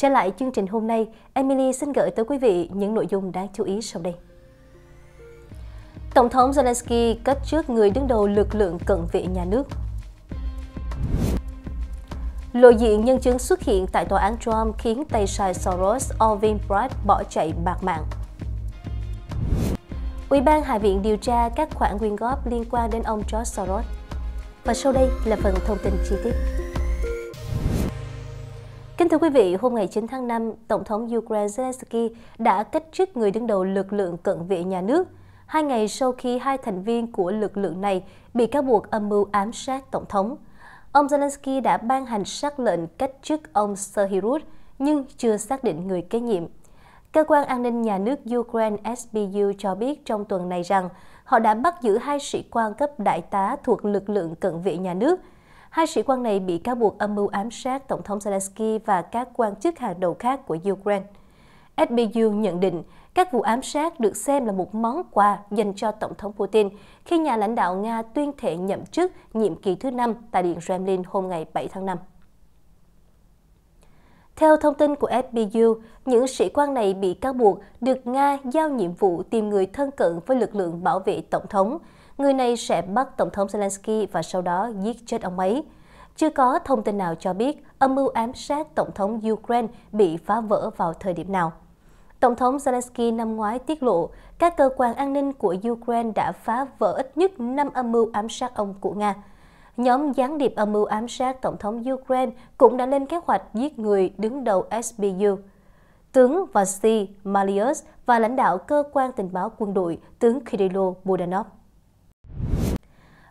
Trở lại chương trình hôm nay, Emily xin gửi tới quý vị những nội dung đáng chú ý sau đây. Tổng thống Zelensky kết trước người đứng đầu lực lượng cận vệ nhà nước. Lộ diện nhân chứng xuất hiện tại tòa án Trump khiến tay sai Soros Orvin Brad bỏ chạy bạc mạng. Ủy ban Hạ viện điều tra các khoản quyên góp liên quan đến ông George Soros. Và sau đây là phần thông tin chi tiết. Kính thưa quý vị, hôm ngày 9 tháng 5, Tổng thống Ukraine Zelensky đã cách chức người đứng đầu lực lượng cận vệ nhà nước, hai ngày sau khi hai thành viên của lực lượng này bị cáo buộc âm mưu ám sát Tổng thống. Ông Zelensky đã ban hành sắc lệnh cách chức ông Serhirut, nhưng chưa xác định người kế nhiệm. Cơ quan an ninh nhà nước Ukraine SBU cho biết trong tuần này rằng họ đã bắt giữ hai sĩ quan cấp đại tá thuộc lực lượng cận vệ nhà nước – Hai sĩ quan này bị cáo buộc âm mưu ám sát Tổng thống Zelensky và các quan chức hàng đầu khác của Ukraine. SBU nhận định các vụ ám sát được xem là một món quà dành cho Tổng thống Putin khi nhà lãnh đạo Nga tuyên thệ nhậm chức nhiệm kỳ thứ năm tại Điện Kremlin hôm ngày 7 tháng 5. Theo thông tin của SBU, những sĩ quan này bị cáo buộc được Nga giao nhiệm vụ tìm người thân cận với lực lượng bảo vệ Tổng thống, người này sẽ bắt Tổng thống Zelensky và sau đó giết chết ông ấy. Chưa có thông tin nào cho biết âm mưu ám sát Tổng thống Ukraine bị phá vỡ vào thời điểm nào. Tổng thống Zelensky năm ngoái tiết lộ các cơ quan an ninh của Ukraine đã phá vỡ ít nhất 5 âm mưu ám sát ông của Nga. Nhóm gián điệp âm mưu ám sát Tổng thống Ukraine cũng đã lên kế hoạch giết người đứng đầu SBU. Tướng Vasily Malius và lãnh đạo cơ quan tình báo quân đội tướng Kirilo Budanov.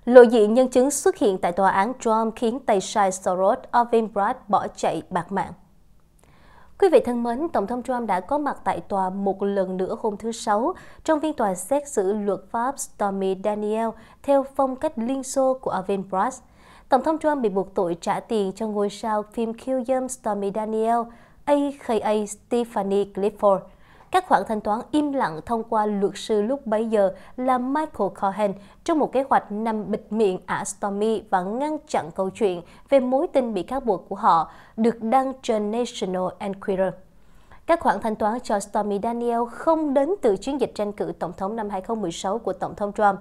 Lộ diện nhân chứng xuất hiện tại tòa án Trump khiến tay sai Soros Irving Brad bỏ chạy bạc mạng. Quý vị thân mến, Tổng thống Trump đã có mặt tại tòa một lần nữa hôm thứ Sáu trong phiên tòa xét xử luật pháp Stormy Daniel theo phong cách Liên Xô của Irving Brad. Tổng thống Trump bị buộc tội trả tiền cho ngôi sao phim khiêu dâm Stormy Daniel, a.k.a. Stephanie Clifford các khoản thanh toán im lặng thông qua luật sư lúc bấy giờ là Michael Cohen trong một kế hoạch nằm bịt miệng ả Stormy và ngăn chặn câu chuyện về mối tin bị cáo buộc của họ được đăng trên National Enquirer. Các khoản thanh toán cho Stormy Daniel không đến từ chiến dịch tranh cử tổng thống năm 2016 của tổng thống Trump.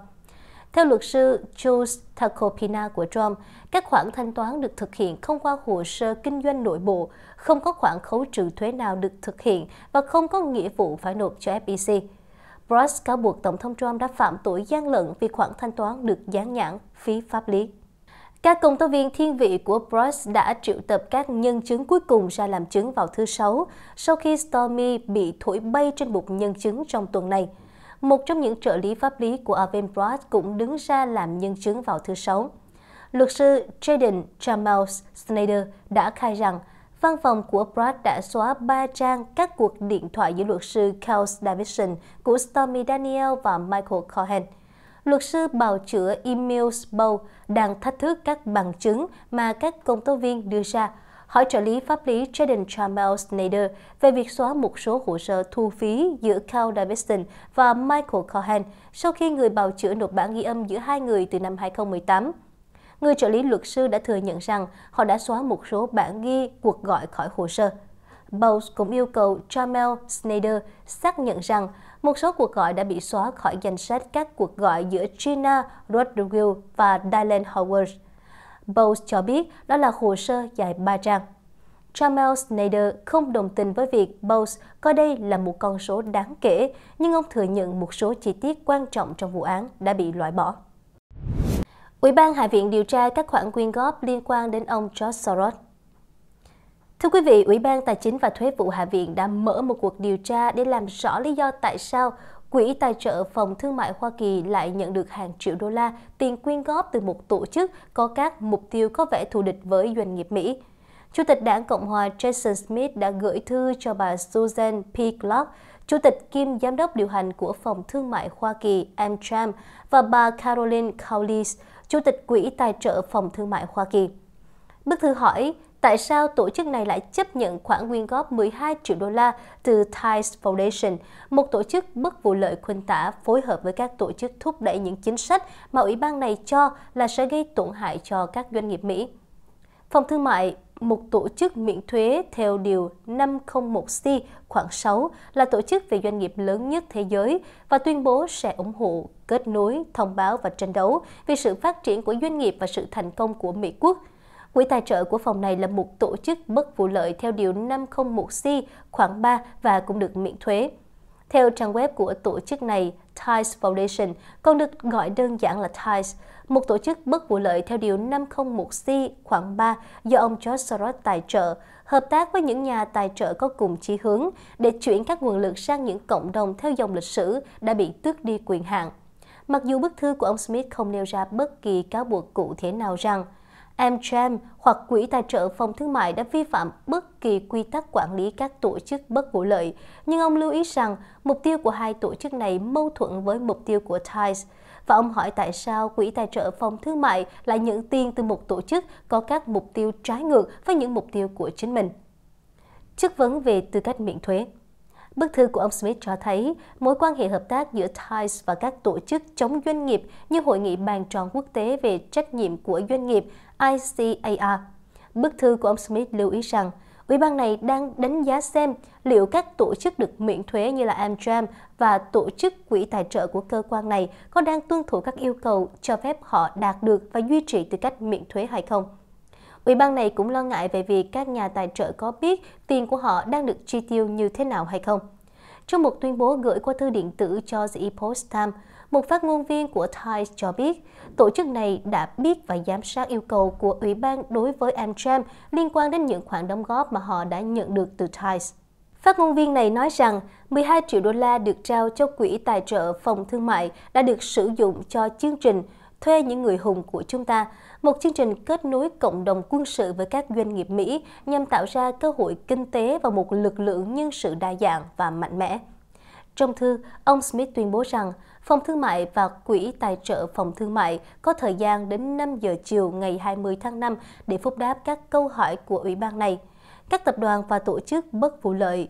Theo luật sư Jules Tacopina của Trump, các khoản thanh toán được thực hiện không qua hồ sơ kinh doanh nội bộ, không có khoản khấu trừ thuế nào được thực hiện và không có nghĩa vụ phải nộp cho FEC. Bruce cáo buộc Tổng thống Trump đã phạm tội gian lận vì khoản thanh toán được gián nhãn phí pháp lý. Các công tố viên thiên vị của Bruce đã triệu tập các nhân chứng cuối cùng ra làm chứng vào thứ Sáu, sau khi Stormy bị thổi bay trên bục nhân chứng trong tuần này một trong những trợ lý pháp lý của Avenbras cũng đứng ra làm nhân chứng vào thứ Sáu. Luật sư Jaden Jamal Snyder đã khai rằng văn phòng của Brad đã xóa ba trang các cuộc điện thoại giữa luật sư Kels Davidson của Stormy Daniel và Michael Cohen. Luật sư bào chữa Emil Bow đang thách thức các bằng chứng mà các công tố viên đưa ra hỏi trợ lý pháp lý Jaden Chamel Snyder về việc xóa một số hồ sơ thu phí giữa Cal Davidson và Michael Cohen sau khi người bào chữa nộp bản ghi âm giữa hai người từ năm 2018. Người trợ lý luật sư đã thừa nhận rằng họ đã xóa một số bản ghi cuộc gọi khỏi hồ sơ. Bowles cũng yêu cầu Jamel Snyder xác nhận rằng một số cuộc gọi đã bị xóa khỏi danh sách các cuộc gọi giữa Gina Rodriguez và Dylan Howard. Bose cho biết đó là hồ sơ dài 3 trang. Jamal Snyder không đồng tình với việc Bose coi đây là một con số đáng kể, nhưng ông thừa nhận một số chi tiết quan trọng trong vụ án đã bị loại bỏ. Ủy ban Hạ viện điều tra các khoản quyên góp liên quan đến ông George Soros. Thưa quý vị, Ủy ban Tài chính và Thuế vụ Hạ viện đã mở một cuộc điều tra để làm rõ lý do tại sao Quỹ tài trợ Phòng Thương mại Hoa Kỳ lại nhận được hàng triệu đô la tiền quyên góp từ một tổ chức có các mục tiêu có vẻ thù địch với doanh nghiệp Mỹ. Chủ tịch đảng Cộng hòa Jason Smith đã gửi thư cho bà Susan P. Clark, Chủ tịch kiêm Giám đốc điều hành của Phòng Thương mại Hoa Kỳ Amtram và bà Caroline Cowles, Chủ tịch Quỹ Tài trợ Phòng Thương mại Hoa Kỳ. Bức thư hỏi, tại sao tổ chức này lại chấp nhận khoản quyên góp 12 triệu đô la từ Tides Foundation, một tổ chức bất vụ lợi khuynh tả phối hợp với các tổ chức thúc đẩy những chính sách mà ủy ban này cho là sẽ gây tổn hại cho các doanh nghiệp Mỹ. Phòng Thương mại một tổ chức miễn thuế theo Điều 501C khoảng 6 là tổ chức về doanh nghiệp lớn nhất thế giới và tuyên bố sẽ ủng hộ, kết nối, thông báo và tranh đấu vì sự phát triển của doanh nghiệp và sự thành công của Mỹ Quốc – Quỹ tài trợ của phòng này là một tổ chức bất vụ lợi theo Điều 501C khoảng 3 và cũng được miễn thuế. Theo trang web của tổ chức này, TIES Foundation còn được gọi đơn giản là TIES, một tổ chức bất vụ lợi theo Điều 501C khoảng 3 do ông George Soros tài trợ, hợp tác với những nhà tài trợ có cùng chí hướng để chuyển các nguồn lực sang những cộng đồng theo dòng lịch sử đã bị tước đi quyền hạn. Mặc dù bức thư của ông Smith không nêu ra bất kỳ cáo buộc cụ thể nào rằng Amcham hoặc Quỹ tài trợ Phòng Thương mại đã vi phạm bất kỳ quy tắc quản lý các tổ chức bất vụ lợi, nhưng ông lưu ý rằng mục tiêu của hai tổ chức này mâu thuẫn với mục tiêu của Tice. Và ông hỏi tại sao Quỹ tài trợ Phòng Thương mại lại nhận tiền từ một tổ chức có các mục tiêu trái ngược với những mục tiêu của chính mình. Chất vấn về tư cách miễn thuế Bức thư của ông Smith cho thấy mối quan hệ hợp tác giữa TIES và các tổ chức chống doanh nghiệp như Hội nghị bàn tròn quốc tế về trách nhiệm của doanh nghiệp ICAR. Bức thư của ông Smith lưu ý rằng, Ủy ban này đang đánh giá xem liệu các tổ chức được miễn thuế như là Amtram và tổ chức quỹ tài trợ của cơ quan này có đang tuân thủ các yêu cầu cho phép họ đạt được và duy trì tư cách miễn thuế hay không. Ủy ban này cũng lo ngại về việc các nhà tài trợ có biết tiền của họ đang được chi tiêu như thế nào hay không. Trong một tuyên bố gửi qua thư điện tử cho The Epoch Times, một phát ngôn viên của Times cho biết tổ chức này đã biết và giám sát yêu cầu của Ủy ban đối với Amtram liên quan đến những khoản đóng góp mà họ đã nhận được từ Times. Phát ngôn viên này nói rằng 12 triệu đô la được trao cho Quỹ Tài trợ Phòng Thương mại đã được sử dụng cho chương trình Thuê những người hùng của chúng ta, một chương trình kết nối cộng đồng quân sự với các doanh nghiệp Mỹ nhằm tạo ra cơ hội kinh tế và một lực lượng nhân sự đa dạng và mạnh mẽ. Trong thư, ông Smith tuyên bố rằng Phòng Thương mại và Quỹ Tài trợ Phòng Thương mại có thời gian đến 5 giờ chiều ngày 20 tháng 5 để phúc đáp các câu hỏi của ủy ban này, các tập đoàn và tổ chức bất vụ lợi.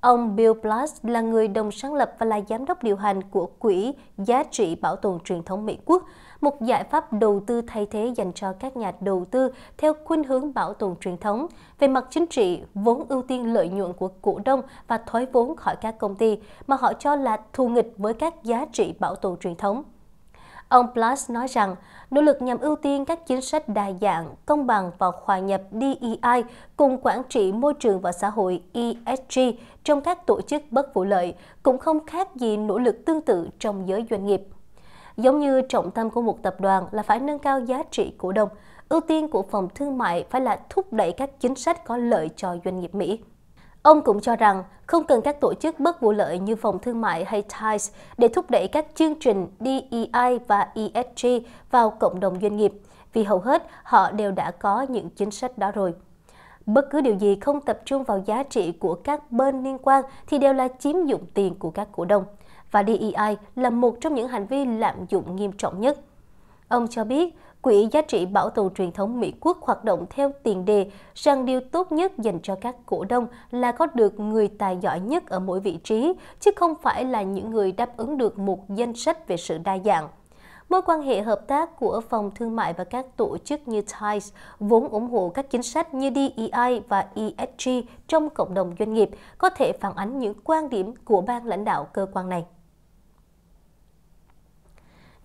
Ông Bill Blass là người đồng sáng lập và là giám đốc điều hành của Quỹ Giá trị Bảo tồn Truyền thống Mỹ Quốc, một giải pháp đầu tư thay thế dành cho các nhà đầu tư theo khuynh hướng bảo tồn truyền thống. Về mặt chính trị, vốn ưu tiên lợi nhuận của cổ đông và thoái vốn khỏi các công ty mà họ cho là thù nghịch với các giá trị bảo tồn truyền thống. Ông Plus nói rằng, nỗ lực nhằm ưu tiên các chính sách đa dạng, công bằng và hòa nhập DEI cùng quản trị môi trường và xã hội ESG trong các tổ chức bất vụ lợi cũng không khác gì nỗ lực tương tự trong giới doanh nghiệp. Giống như trọng tâm của một tập đoàn là phải nâng cao giá trị cổ đông, ưu tiên của phòng thương mại phải là thúc đẩy các chính sách có lợi cho doanh nghiệp Mỹ. Ông cũng cho rằng không cần các tổ chức bất vụ lợi như Phòng Thương mại hay TIES để thúc đẩy các chương trình DEI và ESG vào cộng đồng doanh nghiệp, vì hầu hết họ đều đã có những chính sách đó rồi. Bất cứ điều gì không tập trung vào giá trị của các bên liên quan thì đều là chiếm dụng tiền của các cổ đông và DEI là một trong những hành vi lạm dụng nghiêm trọng nhất. Ông cho biết, Quỹ giá trị bảo tồn truyền thống Mỹ Quốc hoạt động theo tiền đề rằng điều tốt nhất dành cho các cổ đông là có được người tài giỏi nhất ở mỗi vị trí, chứ không phải là những người đáp ứng được một danh sách về sự đa dạng. Mối quan hệ hợp tác của Phòng Thương mại và các tổ chức như TIES vốn ủng hộ các chính sách như DEI và ESG trong cộng đồng doanh nghiệp có thể phản ánh những quan điểm của ban lãnh đạo cơ quan này.